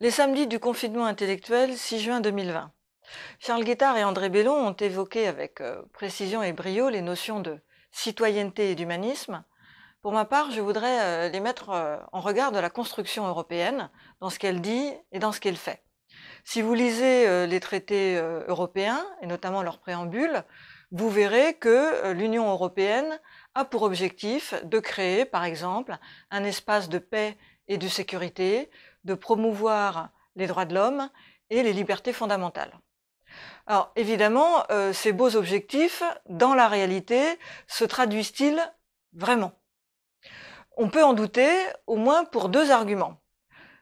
Les samedis du confinement intellectuel, 6 juin 2020. Charles guittard et André Bellon ont évoqué avec euh, précision et brio les notions de citoyenneté et d'humanisme. Pour ma part, je voudrais euh, les mettre euh, en regard de la construction européenne, dans ce qu'elle dit et dans ce qu'elle fait. Si vous lisez les traités européens, et notamment leur préambule, vous verrez que l'Union européenne a pour objectif de créer, par exemple, un espace de paix et de sécurité de promouvoir les droits de l'homme et les libertés fondamentales. Alors évidemment, euh, ces beaux objectifs, dans la réalité, se traduisent-ils vraiment On peut en douter, au moins pour deux arguments.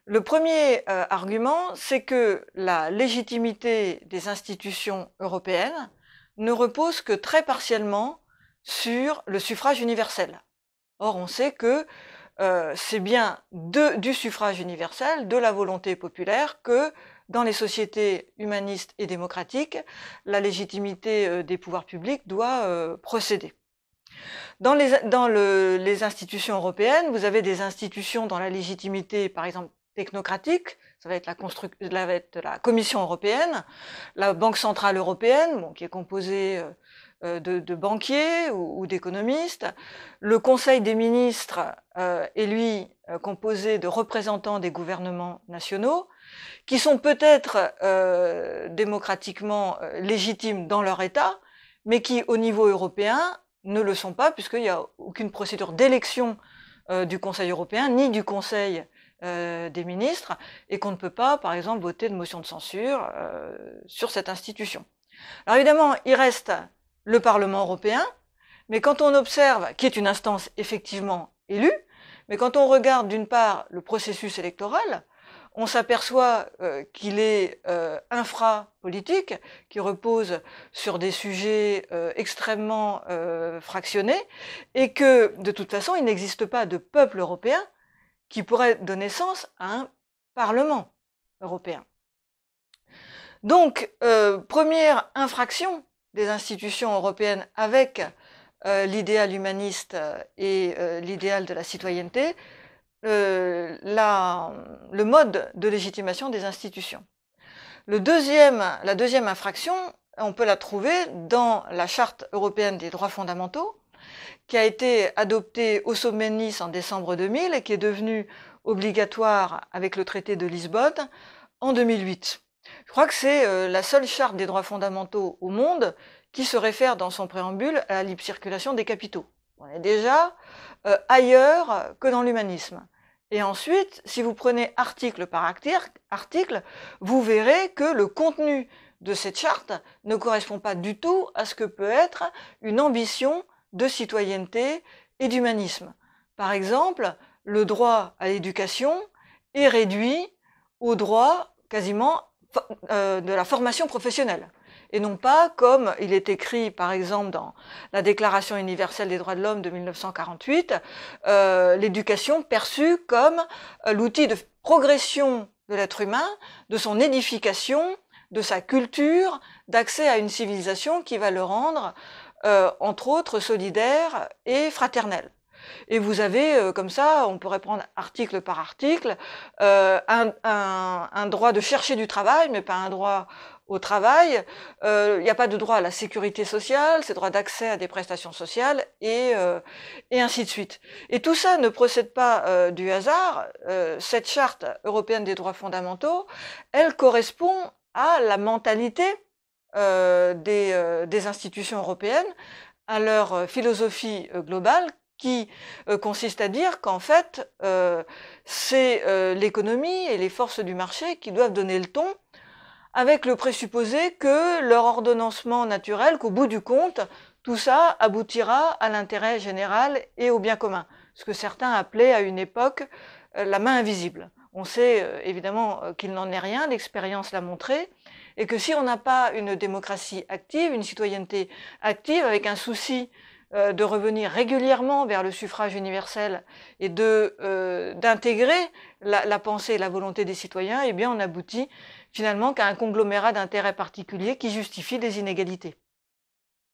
Le premier euh, argument, c'est que la légitimité des institutions européennes ne repose que très partiellement sur le suffrage universel. Or, on sait que euh, c'est bien du suffrage universel, de la volonté populaire, que dans les sociétés humanistes et démocratiques, la légitimité euh, des pouvoirs publics doit euh, procéder. Dans, les, institutions européennes, vous avez des institutions dans la légitimité, par exemple, technocratique, ça va, être la Commission européenne, la Banque centrale européenne, bon, qui est composée euh, de, banquiers ou, d'économistes. Le Conseil des ministres euh, est, lui, euh, composé de représentants des gouvernements nationaux qui sont peut-être démocratiquement légitimes dans leur État, mais qui, au niveau européen, ne le sont pas, puisqu'il n'y a aucune procédure d'élection du Conseil européen ni du Conseil des ministres, et qu'on ne peut pas, par exemple, voter de motion de censure sur cette institution. Alors évidemment, il reste le Parlement européen, mais quand on observe, qui est une instance effectivement élue, mais quand on regarde d'une part le processus électoral, on s'aperçoit euh, qu'il est euh, infra-politique, qui repose sur des sujets euh, extrêmement fractionnés, et que de toute façon, il n'existe pas de peuple européen qui pourrait donner sens à un Parlement européen. Donc, première infraction des institutions européennes avec euh, l'idéal humaniste euh, et euh, l'idéal de la citoyenneté, le mode de légitimation des institutions. la deuxième infraction, on peut la trouver dans la Charte européenne des droits fondamentaux, qui a été adoptée au sommet de Nice en décembre 2000 et qui est devenue obligatoire avec le traité de Lisbonne en 2008. Je crois que c'est euh, la seule charte des droits fondamentaux au monde qui se réfère dans son préambule à la libre circulation des capitaux. On est déjà euh, ailleurs que dans l'humanisme. Et ensuite, si vous prenez article par article, vous verrez que le contenu de cette charte ne correspond pas du tout à ce que peut être une ambition de citoyenneté et d'humanisme. Par exemple, le droit à l'éducation est réduit au droit quasiment euh, de la formation professionnelle et non pas comme il est écrit par exemple dans la Déclaration universelle des droits de l'homme de 1948, euh, l'éducation perçue comme euh, l'outil de progression de l'être humain, de son édification, de sa culture, d'accès à une civilisation qui va le rendre, entre autres, solidaire et fraternel. Et vous avez, euh, comme ça, on pourrait prendre article par article, euh, un, droit de chercher du travail, mais pas un droit au travail. Euh, il n'y a pas de droit à la sécurité sociale, c'est droit d'accès à des prestations sociales, et, ainsi de suite. Et tout ça ne procède pas du hasard. cette charte européenne des droits fondamentaux, elle correspond à la mentalité des institutions européennes à leur philosophie globale qui euh, consiste à dire qu'en fait, euh, c'est euh, l'économie et les forces du marché qui doivent donner le ton avec le présupposé que leur ordonnancement naturel, qu'au bout du compte, tout ça aboutira à l'intérêt général et au bien commun, ce que certains appelaient à une époque la main invisible. On sait évidemment qu'il n'en est rien, l'expérience l'a montré, et que si on n'a pas une démocratie active, une citoyenneté active avec un souci euh, de revenir régulièrement vers le suffrage universel et de euh, d'intégrer la, la, pensée et la volonté des citoyens, eh bien on aboutit finalement qu'à un conglomérat d'intérêts particuliers qui justifie des inégalités.